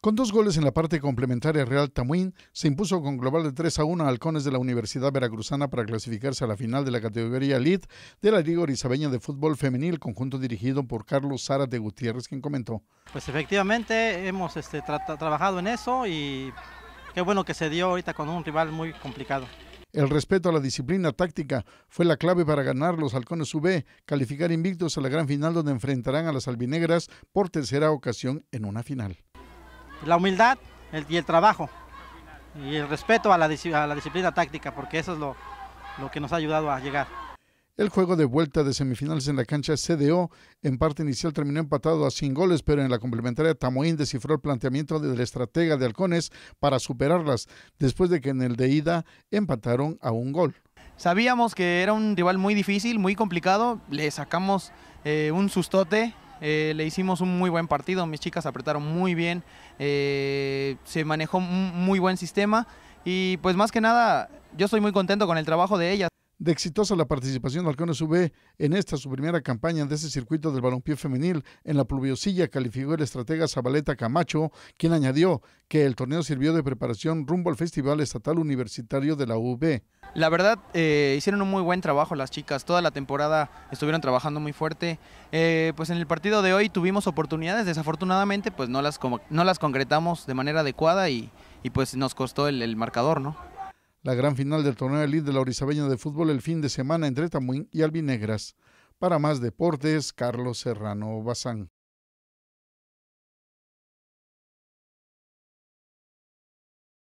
Con dos goles en la parte complementaria, Real Tamuín se impuso con global de 3 a 1 a Halcones de la Universidad Veracruzana para clasificarse a la final de la categoría Elite de la Liga Orizabeña de Fútbol Femenil, conjunto dirigido por Carlos de Gutiérrez, quien comentó. Pues efectivamente hemos este, trabajado en eso y qué bueno que se dio ahorita con un rival muy complicado. El respeto a la disciplina táctica fue la clave para ganar los halcones UB, calificar invictos a la gran final donde enfrentarán a las albinegras por tercera ocasión en una final la humildad y el trabajo y el respeto a la, disciplina táctica, porque eso es lo, lo que nos ha ayudado a llegar. El juego de vuelta de semifinales en la cancha CDO en parte inicial terminó empatado a sin goles, pero en la complementaria Tamoín descifró el planteamiento del estratega de Halcones para superarlas, después de que en el de ida empataron a un gol. Sabíamos que era un rival muy difícil, muy complicado, le sacamos eh, un sustote eh, le hicimos un muy buen partido, mis chicas apretaron muy bien, eh, se manejó un muy buen sistema y pues más que nada yo estoy muy contento con el trabajo de ellas de exitosa la participación de Alcones V en esta su primera campaña de ese circuito del balompié femenil en la pluviosilla, calificó el estratega Zabaleta Camacho, quien añadió que el torneo sirvió de preparación rumbo al Festival Estatal Universitario de la UV La verdad, eh, hicieron un muy buen trabajo las chicas, toda la temporada estuvieron trabajando muy fuerte. Eh, pues en el partido de hoy tuvimos oportunidades, desafortunadamente pues no las, no las concretamos de manera adecuada y, pues nos costó el, el marcador, ¿no? la gran final del torneo elite de la Orizabeña de fútbol el fin de semana entre Tamuín y Albinegras. Para más deportes, Carlos Serrano Bazán.